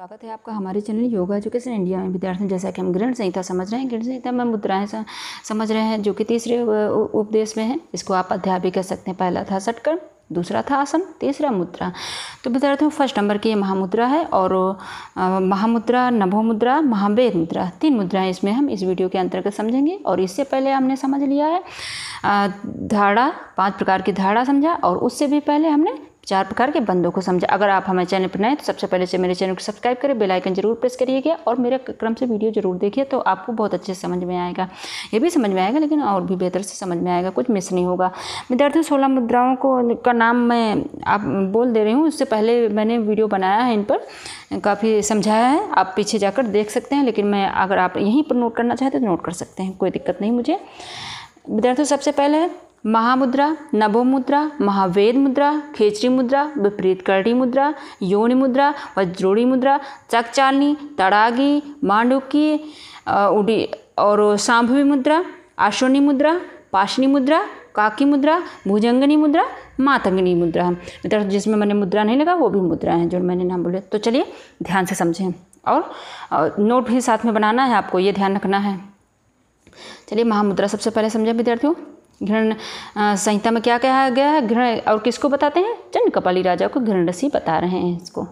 स्वागत है आपका हमारे चैनल योगा एजुकेशन इंडिया में विद्यार्थियों जैसा कि हम ग्रहण संहिता समझ रहे हैं ग्रहण संहिता में मुद्राएं समझ रहे हैं जो कि तीसरे उपदेश में है इसको आप अध्याय भी कह सकते हैं पहला था सटकर दूसरा था आसन तीसरा मुद्रा तो विद्यार्थियों फर्स्ट नंबर की महामुद्रा है और महामुद्रा नभो मुद्रा महावेद मुद्रा तीन मुद्राएं इसमें हम इस वीडियो के अंतर्गत समझेंगे और इससे पहले हमने समझ लिया है धाड़ा पांच प्रकार की धाड़ा समझा और उससे भी पहले हमने चार प्रकार के बंदों को समझा अगर आप हमारे चैनल पर नए तो सबसे पहले से मेरे चैनल को सब्सक्राइब करें बेल आइकन जरूर प्रेस करिएगा और मेरे क्रम से वीडियो जरूर देखिए तो आपको बहुत अच्छे से समझ में आएगा ये भी समझ में आएगा लेकिन और भी बेहतर से समझ में आएगा कुछ मिस नहीं होगा विद्यार्थियों सोलह मुद्राओं को का नाम मैं आप बोल दे रही हूँ उससे पहले मैंने वीडियो बनाया है इन पर काफ़ी समझाया है आप पीछे जाकर देख सकते हैं लेकिन मैं अगर आप यहीं पर नोट करना चाहते तो नोट कर सकते हैं कोई दिक्कत नहीं मुझे विद्यार्थियों सबसे पहले महामुद्रा मुद्रा महावेद मुद्रा खेचरी मुद्रा विपरीत करणी मुद्रा योनि मुद्रा वज्रोणी मुद्रा चकचालनी तड़ागी मांडुकी उड़ी और सांभवी मुद्रा आश्वनी मुद्रा पाशनी मुद्रा काकी मुद्रा भुजंगनी मुद्रा मातंगनी मुद्रा मतलब जिसमें मैंने मुद्रा नहीं लगा वो भी मुद्रा है जो मैंने नाम बोले तो चलिए ध्यान से समझें और नोट भी साथ में बनाना है आपको ये ध्यान रखना है चलिए महामुद्रा सबसे पहले समझें विद्यार्थियों घृण संहिता में क्या कहा गया है घृण और किसको बताते हैं चंद कपाली राजा को घृण रसी बता रहे हैं इसको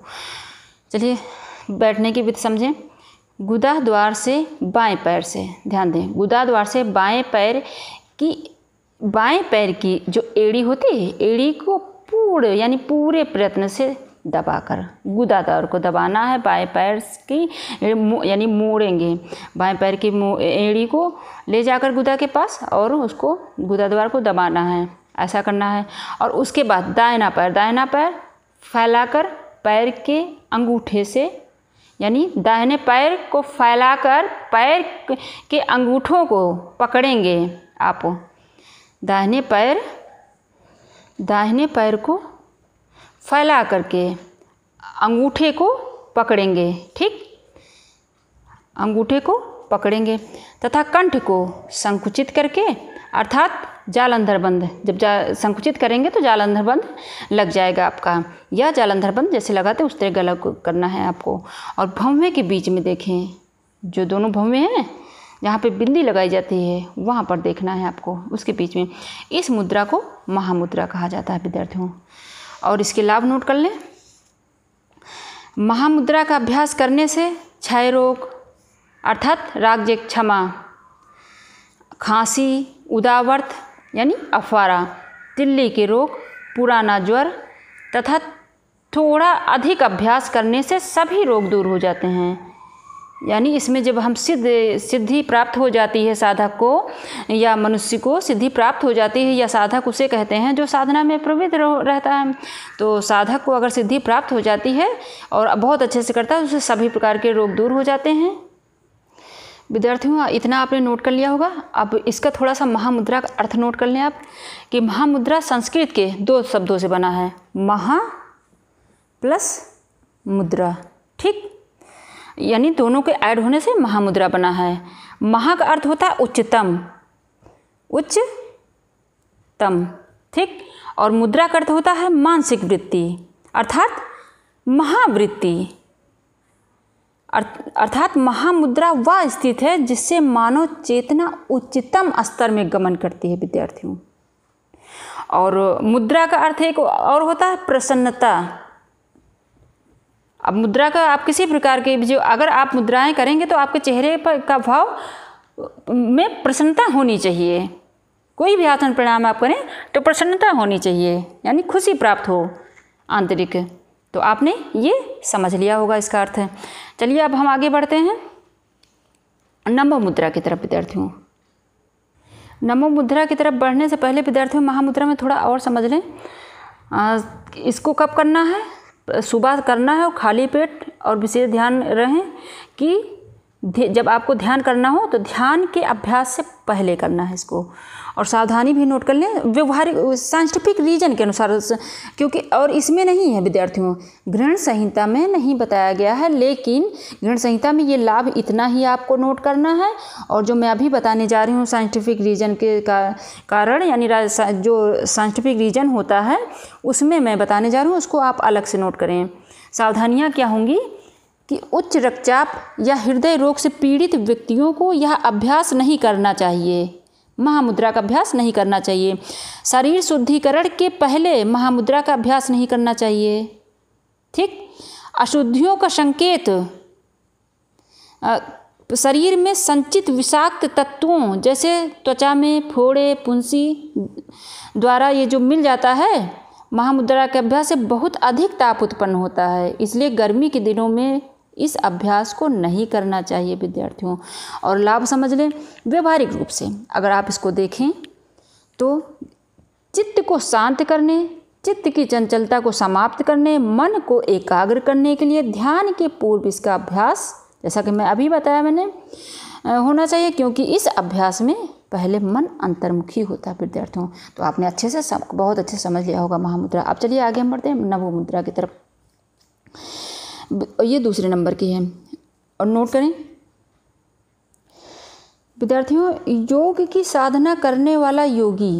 चलिए बैठने की विधि समझें गुदा द्वार से बाएं पैर से ध्यान दें गुदा द्वार से बाएं पैर की बाएं पैर की जो एड़ी होती है एड़ी को पूर्ण यानी पूरे प्रयत्न से दबाकर दौर को दबाना है बाएं पैर की यानी मोड़ेंगे बाएं पैर की एड़ी को ले जाकर गुदा के पास और उसको गुदा द्वार को दबाना है ऐसा करना है और उसके बाद दाहिना पैर दाहिना पैर फैलाकर पैर के अंगूठे से यानी दाहिने पैर को फैलाकर पैर के अंगूठों को पकड़ेंगे आप दाहिने पैर दाहिने पैर को फैला करके अंगूठे को पकड़ेंगे ठीक अंगूठे को पकड़ेंगे तथा कंठ को संकुचित करके अर्थात जालंधर बंद जब जा संकुचित करेंगे तो जालंधर बंद लग जाएगा आपका या जालंधर बंद जैसे लगाते हैं उस तरह गला करना है आपको और भव्य के बीच में देखें जो दोनों भव्य हैं जहाँ पे बिंदी लगाई जाती है वहाँ पर देखना है आपको उसके बीच में इस मुद्रा को महामुद्रा कहा जाता है विद्यार्थियों और इसके लाभ नोट कर लें महामुद्रा का अभ्यास करने से क्षय रोग अर्थात राग क्षमा खांसी उदावर्त यानी अफवारा तिल्ली के रोग पुराना ज्वर तथा थोड़ा अधिक अभ्यास करने से सभी रोग दूर हो जाते हैं यानी इसमें जब हम सिद्ध सिद्धि प्राप्त हो जाती है साधक को या मनुष्य को सिद्धि प्राप्त हो जाती है या साधक उसे कहते हैं जो साधना में प्रवृत्त रहता है तो साधक को अगर सिद्धि प्राप्त हो जाती है और बहुत अच्छे से करता है तो उसे सभी प्रकार के रोग दूर हो जाते हैं विद्यार्थियों इतना आपने नोट कर लिया होगा अब इसका थोड़ा सा महामुद्रा का अर्थ नोट कर लें आप कि महामुद्रा संस्कृत के दो शब्दों से बना है महा प्लस मुद्रा ठीक यानी दोनों के ऐड होने से महामुद्रा बना है महा का अर्थ होता है उच्चतम उच्चतम ठीक और मुद्रा का अर्थ होता है मानसिक वृत्ति अर्थात महावृत्ति अर्थात महामुद्रा वह स्थित है जिससे मानव चेतना उच्चतम स्तर में गमन करती है विद्यार्थियों और मुद्रा का अर्थ एक और होता है प्रसन्नता अब मुद्रा का आप किसी प्रकार के जो अगर आप मुद्राएं करेंगे तो आपके चेहरे पर का भाव में प्रसन्नता होनी चाहिए कोई भी आसन प्रणाम आप करें तो प्रसन्नता होनी चाहिए यानी खुशी प्राप्त हो आंतरिक तो आपने ये समझ लिया होगा इसका अर्थ चलिए अब हम आगे बढ़ते हैं नमो मुद्रा की तरफ विद्यार्थियों नमो मुद्रा की तरफ बढ़ने से पहले विद्यार्थियों महामुद्रा में थोड़ा और समझ लें इसको कब करना है सुबह करना है और खाली पेट और विशेष ध्यान रहें कि जब आपको ध्यान करना हो तो ध्यान के अभ्यास से पहले करना है इसको और सावधानी भी नोट कर लें व्यवहारिक साइंटिफिक रीजन के अनुसार क्योंकि और इसमें नहीं है विद्यार्थियों ग्रहण संहिता में नहीं बताया गया है लेकिन ग्रहण संहिता में ये लाभ इतना ही आपको नोट करना है और जो मैं अभी बताने जा रही हूँ साइंटिफिक रीजन के का, कारण यानी जो साइंटिफिक रीजन होता है उसमें मैं बताने जा रही हूँ उसको आप अलग से नोट करें सावधानियाँ क्या होंगी कि उच्च रक्तचाप या हृदय रोग से पीड़ित व्यक्तियों को यह अभ्यास नहीं करना चाहिए महामुद्रा का अभ्यास नहीं करना चाहिए शरीर शुद्धिकरण के पहले महामुद्रा का अभ्यास नहीं करना चाहिए ठीक अशुद्धियों का संकेत शरीर में संचित विषाक्त तत्वों जैसे त्वचा में फोड़े पुंसी द्वारा ये जो मिल जाता है महामुद्रा के अभ्यास से बहुत अधिक ताप उत्पन्न होता है इसलिए गर्मी के दिनों में इस अभ्यास को नहीं करना चाहिए विद्यार्थियों और लाभ समझ लें व्यवहारिक रूप से अगर आप इसको देखें तो चित्त को शांत करने चित्त की चंचलता को समाप्त करने मन को एकाग्र करने के लिए ध्यान के पूर्व इसका अभ्यास जैसा कि मैं अभी बताया मैंने होना चाहिए क्योंकि इस अभ्यास में पहले मन अंतर्मुखी होता है विद्यार्थियों तो आपने अच्छे से सब बहुत अच्छे समझ लिया होगा महामुद्रा अब चलिए आगे हम बढ़ते हैं नवो मुद्रा की तरफ और ये दूसरे नंबर की है और नोट करें विद्यार्थियों योग की साधना करने वाला योगी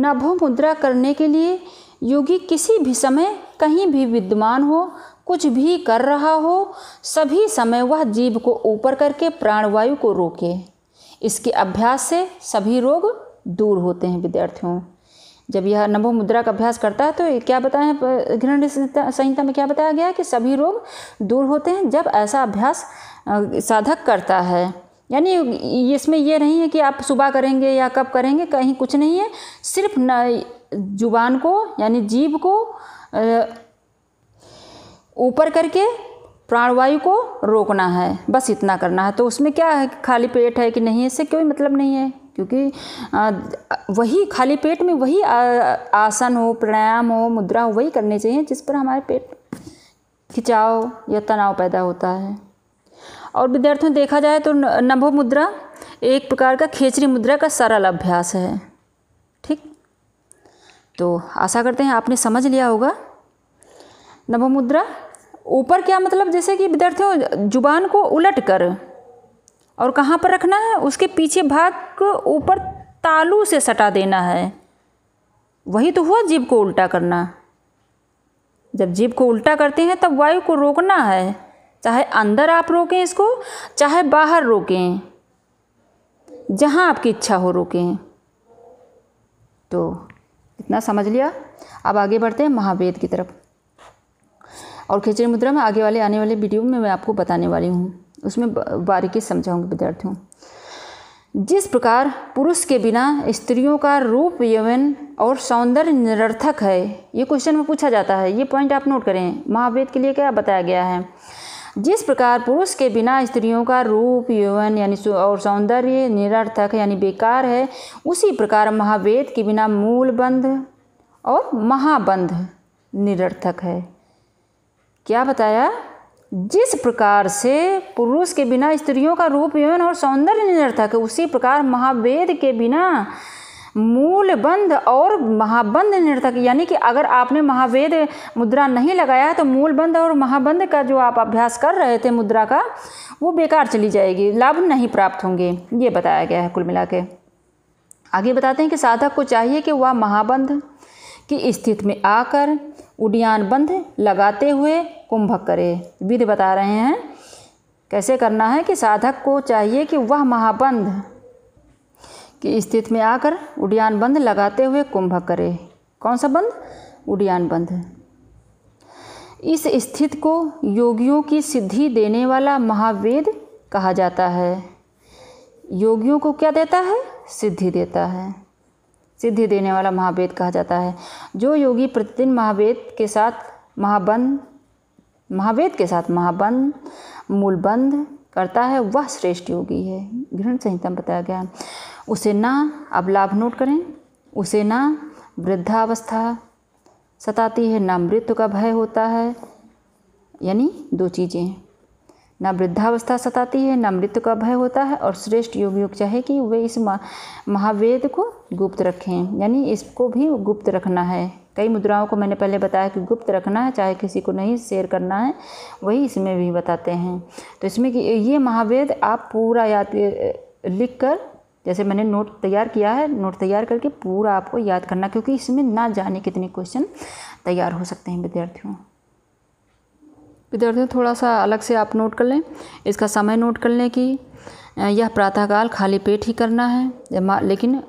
नभो मुद्रा करने के लिए योगी किसी भी समय कहीं भी विद्यमान हो कुछ भी कर रहा हो सभी समय वह जीव को ऊपर करके प्राणवायु को रोके इसके अभ्यास से सभी रोग दूर होते हैं विद्यार्थियों जब यह नभो मुद्रा का अभ्यास करता है तो क्या बताया घृण संहिता में क्या बताया गया है कि सभी रोग दूर होते हैं जब ऐसा अभ्यास साधक करता है यानी इसमें यह नहीं है कि आप सुबह करेंगे या कब करेंगे कहीं कुछ नहीं है सिर्फ न जुबान को यानी जीव को ऊपर करके प्राणवायु को रोकना है बस इतना करना है तो उसमें क्या है खाली पेट है कि नहीं इससे कोई मतलब नहीं है क्योंकि वही खाली पेट में वही आसन हो प्राणायाम हो मुद्रा हो वही करने चाहिए जिस पर हमारे पेट खिंचाव या तनाव पैदा होता है और विद्यार्थियों देखा जाए तो नभो मुद्रा एक प्रकार का खेचरी मुद्रा का सरल अभ्यास है ठीक तो आशा करते हैं आपने समझ लिया होगा नभो मुद्रा ऊपर क्या मतलब जैसे कि विद्यार्थियों जुबान को उलट कर और कहाँ पर रखना है उसके पीछे भाग को ऊपर तालू से सटा देना है वही तो हुआ जीव को उल्टा करना जब जीव को उल्टा करते हैं तब वायु को रोकना है चाहे अंदर आप रोकें इसको चाहे बाहर रोकें जहाँ आपकी इच्छा हो रोकें तो इतना समझ लिया अब आगे बढ़ते हैं महावेद की तरफ और खिचड़ी मुद्रा में आगे वाले आने वाले वीडियो में मैं आपको बताने वाली हूँ उसमें बारीकी समझाऊंगी विद्यार्थियों जिस प्रकार पुरुष के बिना स्त्रियों का रूप यवन और सौंदर्य निरर्थक है ये क्वेश्चन में पूछा जाता है ये पॉइंट आप नोट करें महावेद के लिए क्या बताया गया है जिस प्रकार पुरुष के बिना स्त्रियों का रूप यौवन यानी और सौंदर्य निरर्थक यानी बेकार है उसी प्रकार महावेद के बिना मूल बंध और महाबंध निरर्थक है क्या बताया जिस प्रकार से पुरुष के बिना स्त्रियों का रूप यौन और सौंदर्य निरर्थक है उसी प्रकार महावेद के बिना मूल बंध और महाबंध निर्थक यानी कि अगर आपने महावेद मुद्रा नहीं लगाया तो मूल बंध और महाबंध का जो आप अभ्यास कर रहे थे मुद्रा का वो बेकार चली जाएगी लाभ नहीं प्राप्त होंगे ये बताया गया है कुल मिला के आगे बताते हैं कि साधक को चाहिए कि वह महाबंध की स्थिति में आकर उडियान बंध लगाते हुए कुंभक करे विधि बता रहे हैं कैसे करना है कि साधक को चाहिए कि वह महाबंध की स्थिति में आकर उडियान बंध लगाते हुए कुंभक करे कौन सा बंध उडियान बंध इस स्थिति को योगियों की सिद्धि देने वाला महावेद कहा जाता है योगियों को क्या देता है सिद्धि देता है सिद्धि देने वाला महावेद कहा जाता है जो योगी प्रतिदिन महावेद के साथ महाबंध महावेद के साथ महाबंध मूलबंध करता है वह श्रेष्ठ योगी है घृण संहिता में बताया गया उसे ना अब लाभ नोट करें उसे ना वृद्धावस्था सताती है ना मृत्यु का भय होता है यानी दो चीज़ें ना वृद्धावस्था सताती है ना मृत्यु का भय होता है और श्रेष्ठ योग योग चाहे कि वे इस महावेद को गुप्त रखें यानी इसको भी गुप्त रखना है कई मुद्राओं को मैंने पहले बताया कि गुप्त रखना है चाहे किसी को नहीं शेयर करना है वही इसमें भी बताते हैं तो इसमें कि ये महावेद आप पूरा याद लिख कर जैसे मैंने नोट तैयार किया है नोट तैयार करके पूरा आपको याद करना क्योंकि इसमें ना जाने कितने क्वेश्चन तैयार हो सकते हैं विद्यार्थियों विद्यार्थियों थोड़ा सा अलग से आप नोट कर लें इसका समय नोट कर लें कि यह प्रातःकाल खाली पेट ही करना है लेकिन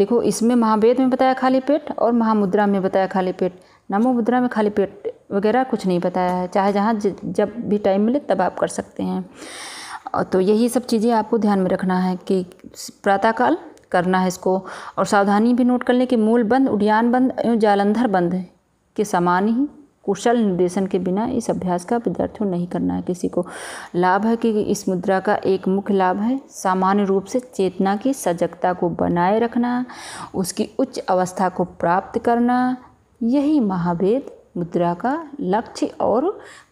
देखो इसमें महावेद में बताया खाली पेट और महामुद्रा में बताया खाली पेट नमो मुद्रा में खाली पेट वगैरह कुछ नहीं बताया है चाहे जहाँ जब भी टाइम मिले तब आप कर सकते हैं तो यही सब चीज़ें आपको ध्यान में रखना है कि प्रातःकाल करना है इसको और सावधानी भी नोट कर लें कि मूल बंद उड़ियान बंद एवं जालंधर बंद के समान ही कुशल निर्देशन के बिना इस अभ्यास का विद्यार्थियों नहीं करना है किसी को लाभ है कि इस मुद्रा का एक मुख्य लाभ है सामान्य रूप से चेतना की सजगता को बनाए रखना उसकी उच्च अवस्था को प्राप्त करना यही महावेद मुद्रा का लक्ष्य और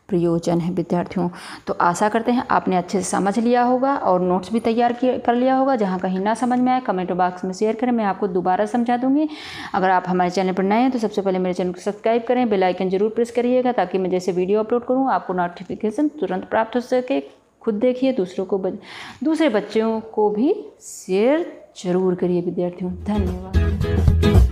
प्रयोजन है विद्यार्थियों तो आशा करते हैं आपने अच्छे से समझ लिया होगा और नोट्स भी तैयार कर लिया होगा जहाँ कहीं ना समझ में आए कमेंट बॉक्स में शेयर करें मैं आपको दोबारा समझा दूँगी अगर आप हमारे चैनल पर नए हैं तो सबसे पहले मेरे चैनल को सब्सक्राइब करें बेलाइकन जरूर प्रेस करिएगा ताकि मैं जैसे वीडियो अपलोड करूँ आपको नोटिफिकेशन तुरंत प्राप्त हो सके खुद देखिए दूसरों को दूसरे बच्चों को भी शेयर जरूर करिए विद्यार्थियों धन्यवाद